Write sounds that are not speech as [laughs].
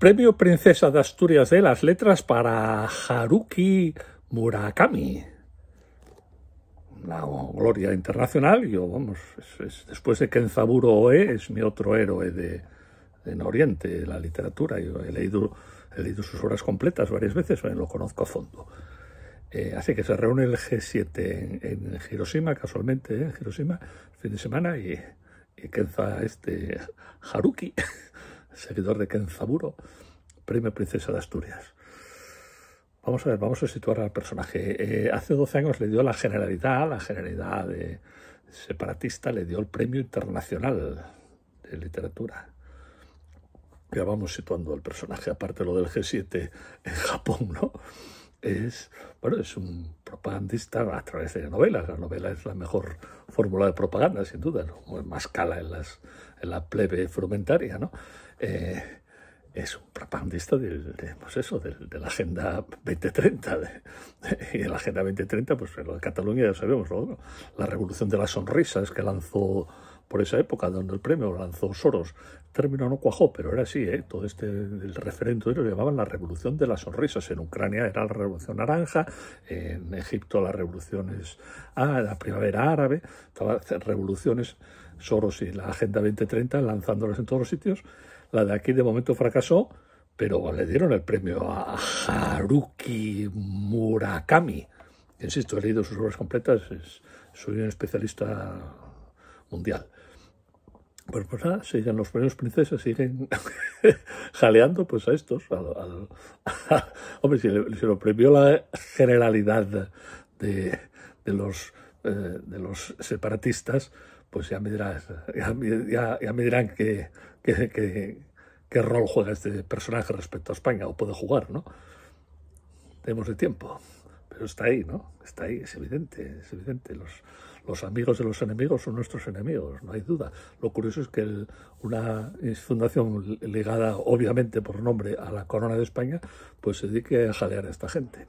Premio Princesa de Asturias de las Letras para Haruki Murakami. Una gloria internacional. Yo, vamos, después de Kenzaburo Oe, es mi otro héroe de, en Oriente, de la literatura. Yo he leído, he leído sus obras completas varias veces, eh, lo conozco a fondo. Eh, así que se reúne el G7 en, Hiroshima, casualmente, eh, Hiroshima, fin de semana, y, y Kenza este Haruki [laughs] seguidor de Ken Zaburo, premio Princesa de Asturias. Vamos a ver, vamos a situar al personaje. Eh, hace 12 años le dio la generalidad, la generalidad de separatista, le dio el premio internacional de literatura. Ya vamos situando al personaje, aparte lo del G7 en Japón, ¿no? Es, bueno, es un propagandista a través de novelas. La novela es la mejor fórmula de propaganda, sin duda, ¿no? más cala en las la plebe frumentaria, ¿no? Eh, es un propagandista de, de, pues eso, Del de, la Agenda 2030. [laughs] y de la Agenda 2030, pues lo de Cataluña ya sabemos, ¿no? la revolución de las sonrisas que lanzó por esa época donde el premio, lanzó Soros. El término no cuajó, pero era así, ¿eh? todo este el referendo lo llamaban la revolución de las sonrisas. En Ucrania era la revolución naranja, en Egipto las revoluciones, a ah, la primavera árabe, todas las revoluciones, Soros y la Agenda 2030 lanzándolas en todos los sitios. La de aquí de momento fracasó, pero le dieron el premio a Haruki Murakami. Insisto, he leído sus obras completas, soy un especialista mundial. Pues, pues nada, siguen los premios princesas [laughs] siguen jaleando pues a estos. [laughs] hombre, si, le, lo premió la generalidad de, de los, eh, de los separatistas, pues ya me ya, me dirán qué que, rol juega este personaje respecto a España, o puede jugar, ¿no? Tenemos el tiempo está ahí, ¿no? Está ahí, es evidente, es evidente. Los, amigos de los enemigos son nuestros enemigos, no hay duda. Lo curioso es que una fundación ligada, obviamente por nombre, a la corona de España, pues se dedique a jalear a esta gente.